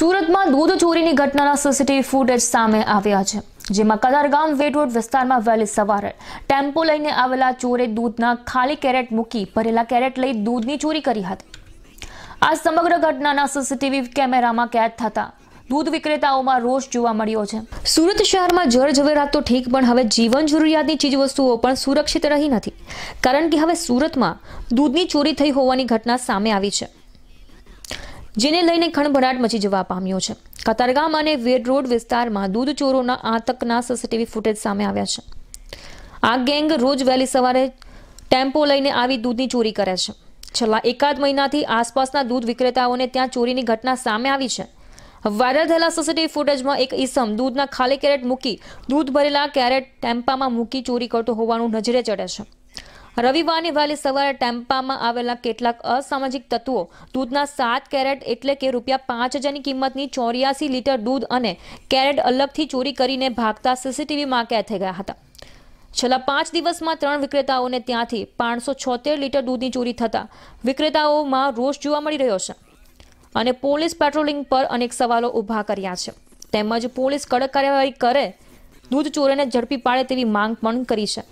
સુરતમાં દૂધ ચોરીની ઘટનાના સીસીટીવી ફૂટેજ સામે આવ્યા છે જેમાં કતારગામ વેટરોડ વિસ્તારમાં વહેલી સવારે ટેમ્પો લઈને આવેલા ચોરે દૂધના ખાલી કેરેટ મૂકી ભરેલા કેરેટ લઈ દૂધની ચોરી કરી હતી આ સમગ્ર ઘટનાના સીસીટીવી કેમેરામાં કેદ થતા દૂધ વિક્રેતાઓમાં રોષ જોવા મળ્યો છે સુરત શહેરમાં જળ જવેરાત તો ઠીક પણ હવે જીવન જરૂરિયાતની ચીજવસ્તુઓ પણ સુરક્ષિત રહી નથી કારણ કે હવે સુરતમાં દૂધની ચોરી થઈ હોવાની ઘટના સામે આવી છે જેને લઈને ખણભળાટ મચી જવા પામ્યો છે કતારગામ અને વેડ રોડ વિસ્તારમાં દૂધ ચોરોના આતંકના સીસીટીવી ફૂટેજ સામે આવ્યા છે આ ગેંગ રોજ વહેલી સવારે ટેમ્પો લઈને આવી દૂધની ચોરી કરે છે છેલ્લા એકાદ મહિનાથી આસપાસના દૂધ વિક્રેતાઓને ત્યાં ચોરીની ઘટના સામે આવી છે વાયરલ થયેલા સીસીટીવી ફૂટેજમાં એક ઈસમ દૂધના ખાલી કેરેટ મૂકી દૂધ ભરેલા કેરેટ ટેમ્પામાં મૂકી ચોરી કરતો હોવાનું નજરે ચડે છે રવિવારની વહેલી સવારે ટેમ્પામાં આવેલા કેટલાક અસામાજિક તત્વો દૂધના સાત કેરેટ એટલે કે રૂપિયા પાંચ હજારની કિંમતની ચોર્યાસી લીટર દૂધ અને કેરેટ અલગથી ચોરી કરીને ભાગતા સીસીટીવીમાં કેદ થઈ ગયા હતા છેલ્લા પાંચ દિવસમાં ત્રણ વિક્રેતાઓને ત્યાંથી પાંચસો છોતેર લીટર દૂધની ચોરી થતાં વિક્રેતાઓમાં રોષ જોવા મળી રહ્યો છે અને પોલીસ પેટ્રોલિંગ પર અનેક સવાલો ઊભા કર્યા છે તેમજ પોલીસ કડક કાર્યવાહી કરે દૂધ ચોરીને ઝડપી પાડે તેવી માંગ પણ કરી છે